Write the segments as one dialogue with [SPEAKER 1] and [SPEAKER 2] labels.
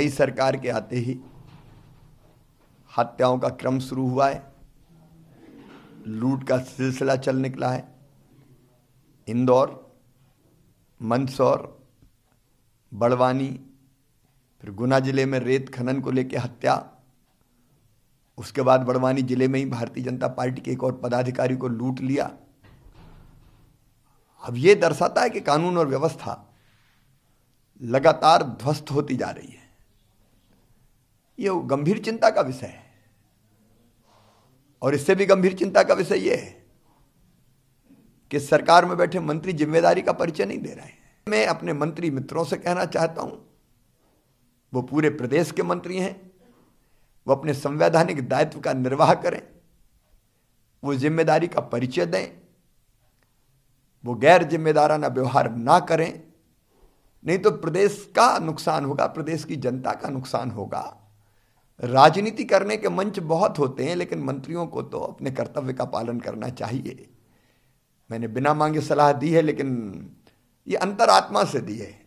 [SPEAKER 1] नई सरकार के आते ही हत्याओं का क्रम शुरू हुआ है लूट का सिलसिला चल निकला है इंदौर मंदसौर बड़वानी फिर गुना जिले में रेत खनन को लेकर हत्या उसके बाद बड़वानी जिले में ही भारतीय जनता पार्टी के एक और पदाधिकारी को लूट लिया अब यह दर्शाता है कि कानून और व्यवस्था लगातार ध्वस्त होती जा रही है ये गंभीर चिंता का विषय है और इससे भी गंभीर चिंता का विषय यह है कि सरकार में बैठे मंत्री जिम्मेदारी का परिचय नहीं दे रहे हैं मैं अपने मंत्री मित्रों से कहना चाहता हूं वो पूरे प्रदेश के मंत्री हैं वो अपने संवैधानिक दायित्व का निर्वाह करें वो जिम्मेदारी का परिचय दें वो गैर जिम्मेदाराना व्यवहार ना करें नहीं तो प्रदेश का नुकसान होगा प्रदेश की जनता का नुकसान होगा राजनीति करने के मंच बहुत होते हैं लेकिन मंत्रियों को तो अपने कर्तव्य का पालन करना चाहिए मैंने बिना मांगे सलाह दी है लेकिन ये अंतरात्मा से दी है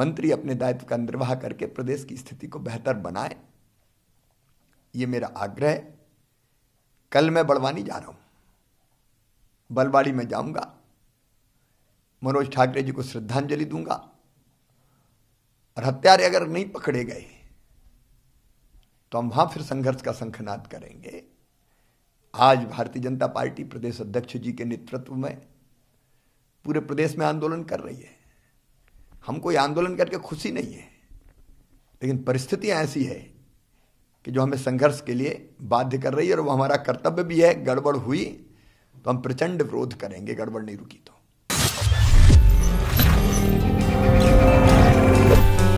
[SPEAKER 1] मंत्री अपने दायित्व का निर्वाह करके प्रदेश की स्थिति को बेहतर बनाए ये मेरा आग्रह है कल मैं बड़वानी जा रहा हूं बलवाड़ी में जाऊंगा मनोज ठाकरे जी को श्रद्धांजलि दूंगा और हत्यारे अगर नहीं पकड़े गए तो हम वहां फिर संघर्ष का संखनाद करेंगे आज भारतीय जनता पार्टी प्रदेश अध्यक्ष जी के नेतृत्व में पूरे प्रदेश में आंदोलन कर रही है हमको कोई आंदोलन करके खुशी नहीं है लेकिन परिस्थितियां ऐसी है कि जो हमें संघर्ष के लिए बाध्य कर रही है और वो हमारा कर्तव्य भी है गड़बड़ हुई तो हम प्रचंड विरोध करेंगे गड़बड़ नहीं रुकी तो